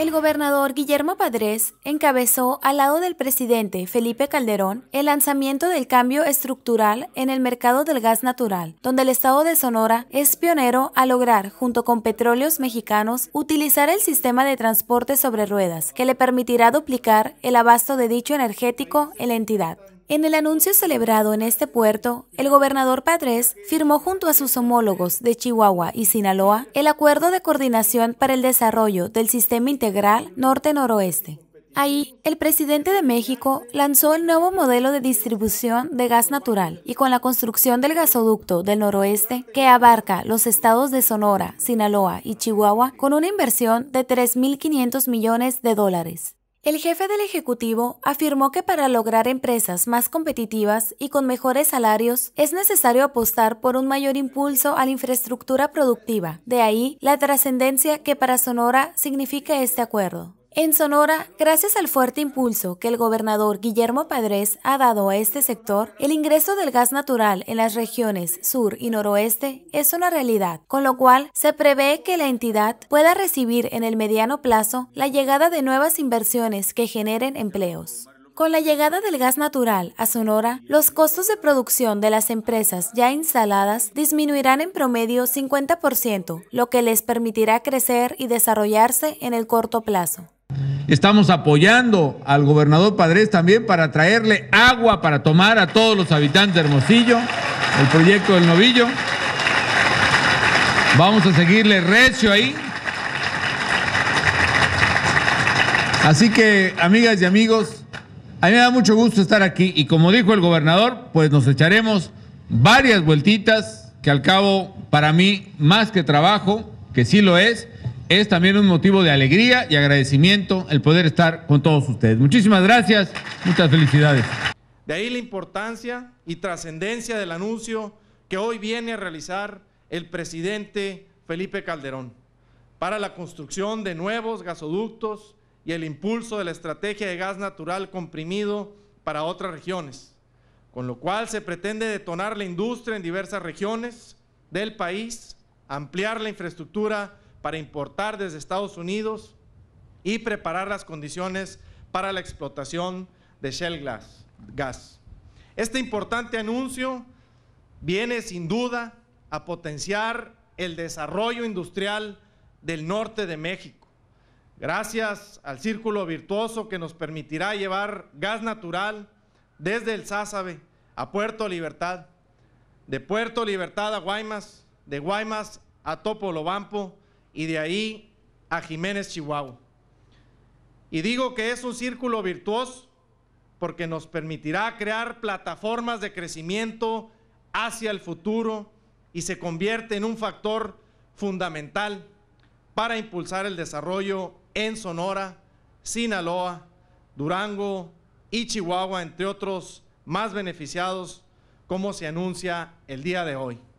El gobernador Guillermo Padres encabezó al lado del presidente Felipe Calderón el lanzamiento del cambio estructural en el mercado del gas natural, donde el estado de Sonora es pionero a lograr, junto con petróleos mexicanos, utilizar el sistema de transporte sobre ruedas, que le permitirá duplicar el abasto de dicho energético en la entidad. En el anuncio celebrado en este puerto, el gobernador Padres firmó junto a sus homólogos de Chihuahua y Sinaloa el Acuerdo de Coordinación para el Desarrollo del Sistema Integral Norte-Noroeste. Ahí, el presidente de México lanzó el nuevo modelo de distribución de gas natural y con la construcción del gasoducto del noroeste que abarca los estados de Sonora, Sinaloa y Chihuahua con una inversión de 3.500 millones de dólares. El jefe del Ejecutivo afirmó que para lograr empresas más competitivas y con mejores salarios es necesario apostar por un mayor impulso a la infraestructura productiva. De ahí la trascendencia que para Sonora significa este acuerdo. En Sonora, gracias al fuerte impulso que el gobernador Guillermo Padres ha dado a este sector, el ingreso del gas natural en las regiones sur y noroeste es una realidad, con lo cual se prevé que la entidad pueda recibir en el mediano plazo la llegada de nuevas inversiones que generen empleos. Con la llegada del gas natural a Sonora, los costos de producción de las empresas ya instaladas disminuirán en promedio 50%, lo que les permitirá crecer y desarrollarse en el corto plazo. Estamos apoyando al gobernador Padres también para traerle agua para tomar a todos los habitantes de Hermosillo, el proyecto del novillo. Vamos a seguirle recio ahí. Así que, amigas y amigos, a mí me da mucho gusto estar aquí y como dijo el gobernador, pues nos echaremos varias vueltitas que al cabo, para mí, más que trabajo, que sí lo es, es también un motivo de alegría y agradecimiento el poder estar con todos ustedes. Muchísimas gracias, muchas felicidades. De ahí la importancia y trascendencia del anuncio que hoy viene a realizar el presidente Felipe Calderón para la construcción de nuevos gasoductos y el impulso de la estrategia de gas natural comprimido para otras regiones, con lo cual se pretende detonar la industria en diversas regiones del país, ampliar la infraestructura para importar desde Estados Unidos y preparar las condiciones para la explotación de Shell Gas. Este importante anuncio viene sin duda a potenciar el desarrollo industrial del norte de México. Gracias al círculo virtuoso que nos permitirá llevar gas natural desde el Sázabe a Puerto Libertad, de Puerto Libertad a Guaymas, de Guaymas a Topolobampo, y de ahí a Jiménez, Chihuahua. Y digo que es un círculo virtuoso porque nos permitirá crear plataformas de crecimiento hacia el futuro y se convierte en un factor fundamental para impulsar el desarrollo en Sonora, Sinaloa, Durango y Chihuahua, entre otros más beneficiados, como se anuncia el día de hoy.